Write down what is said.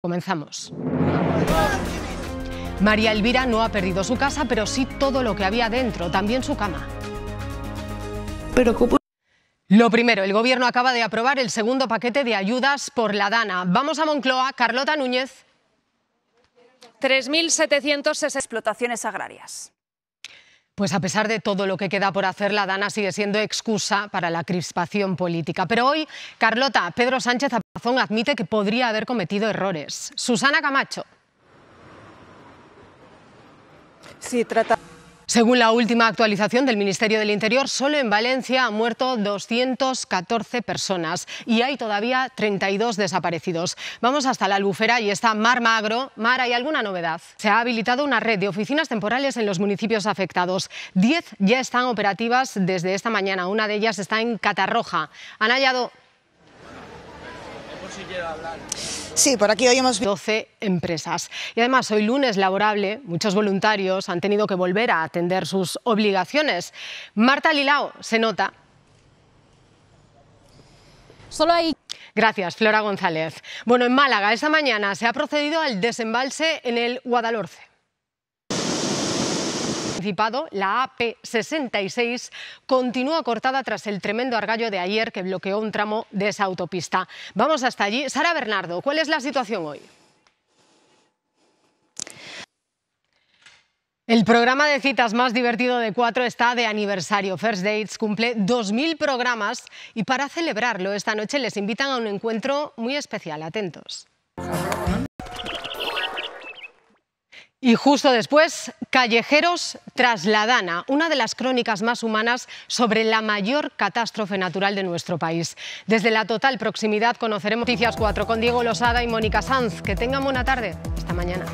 Comenzamos. María Elvira no ha perdido su casa, pero sí todo lo que había dentro, también su cama. lo primero, el Gobierno acaba de aprobar el segundo paquete de ayudas por la Dana. Vamos a Moncloa, Carlota Núñez. 3.700 explotaciones agrarias. Pues a pesar de todo lo que queda por hacer, la Dana sigue siendo excusa para la crispación política. Pero hoy, Carlota, Pedro Sánchez Zapazón admite que podría haber cometido errores. Susana Camacho. Sí, trata. Según la última actualización del Ministerio del Interior, solo en Valencia han muerto 214 personas y hay todavía 32 desaparecidos. Vamos hasta la albufera y está Mar Magro. Mar, ¿hay alguna novedad? Se ha habilitado una red de oficinas temporales en los municipios afectados. Diez ya están operativas desde esta mañana. Una de ellas está en Catarroja. Han hallado Sí, por aquí hoy hemos 12 empresas. Y además, hoy lunes laborable, muchos voluntarios han tenido que volver a atender sus obligaciones. Marta Lilao se nota. Solo hay Gracias, Flora González. Bueno, en Málaga esta mañana se ha procedido al desembalse en el Guadalhorce la AP66 continúa cortada tras el tremendo argallo de ayer que bloqueó un tramo de esa autopista. Vamos hasta allí. Sara Bernardo, ¿cuál es la situación hoy? El programa de citas más divertido de cuatro está de aniversario. First Dates cumple 2.000 programas y para celebrarlo esta noche les invitan a un encuentro muy especial. Atentos. Y justo después, Callejeros tras la Dana, una de las crónicas más humanas sobre la mayor catástrofe natural de nuestro país. Desde la total proximidad conoceremos Noticias 4 con Diego Losada y Mónica Sanz. Que tengan buena tarde. esta mañana.